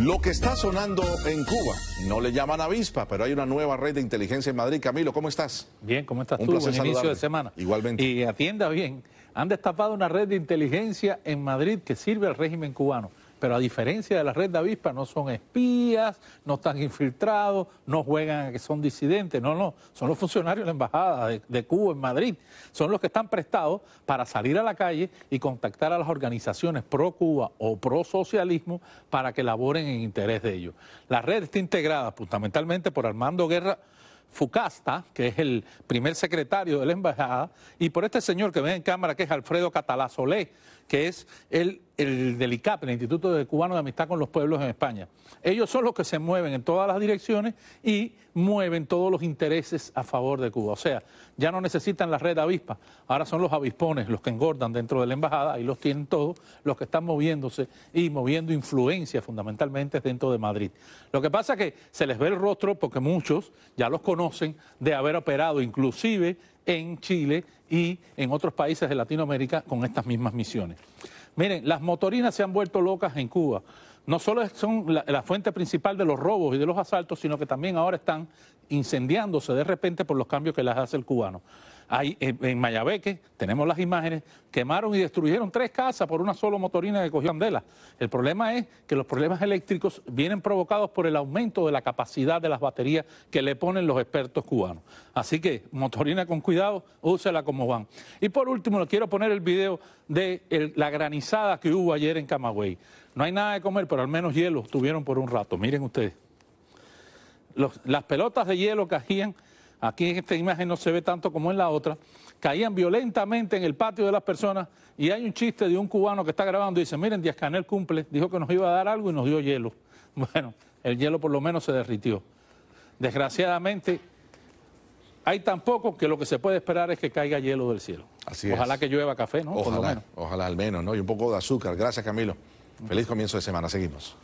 Lo que está sonando en Cuba, no le llaman avispa, pero hay una nueva red de inteligencia en Madrid. Camilo, ¿cómo estás? Bien, ¿cómo estás Un tú? inicio de semana. Igualmente. Y atienda bien, han destapado una red de inteligencia en Madrid que sirve al régimen cubano pero a diferencia de la red de avispa, no son espías, no están infiltrados, no juegan a que son disidentes, no, no, son los funcionarios de la Embajada de, Cuba en Madrid, son los que están prestados para salir a la calle y contactar a las organizaciones pro Cuba o pro socialismo para que laboren en interés de ellos. La red está integrada fundamentalmente por Armando Guerra. Fucasta, que es el primer secretario de la embajada, y por este señor que ve en cámara, que es Alfredo Catalazolé, que es el el del el Instituto de Cubano de Amistad con los Pueblos en España. Ellos son los que se mueven en todas las direcciones y mueven todos los intereses a favor de Cuba. O sea, ya no necesitan la red avispa, ahora son los avispones los que engordan dentro de la embajada, ahí los tienen todos, los que están moviéndose y moviendo influencia fundamentalmente dentro de Madrid. Lo que pasa es que se les ve el rostro porque muchos ya los conocen de haber operado inclusive en Chile y en otros países de Latinoamérica con estas mismas misiones. Miren, las motorinas se han vuelto locas en Cuba. No solo son la, fuente principal de los robos y de los asaltos, sino que también ahora están incendiándose de repente por los cambios que las hace el cubano. Ahí, en, Mayabeque tenemos las imágenes, quemaron y destruyeron tres casas por una sola motorina que cogió Andela. El problema es que los problemas eléctricos vienen provocados por el aumento de la capacidad de las baterías que le ponen los expertos cubanos. Así que motorina con cuidado, úsela como van. Y por último, les quiero poner el video de la granizada que hubo ayer en Camagüey. No hay nada de comer, pero al menos hielo tuvieron por un rato. Miren ustedes las pelotas de hielo caían, aquí en esta imagen no se ve tanto como en la otra, caían violentamente en el patio de las personas y hay un chiste de un cubano que está grabando y dice, miren, Díaz Canel cumple, dijo que nos iba a dar algo y nos dio hielo. Bueno, el hielo por lo menos se derritió. Desgraciadamente, hay tan poco que lo que se puede esperar es que caiga hielo del cielo. Así ojalá que llueva café, ¿no? Ojalá, ojalá al menos, ¿no? Y un poco de azúcar. Gracias, Camilo. Mm. Feliz comienzo de semana. Seguimos.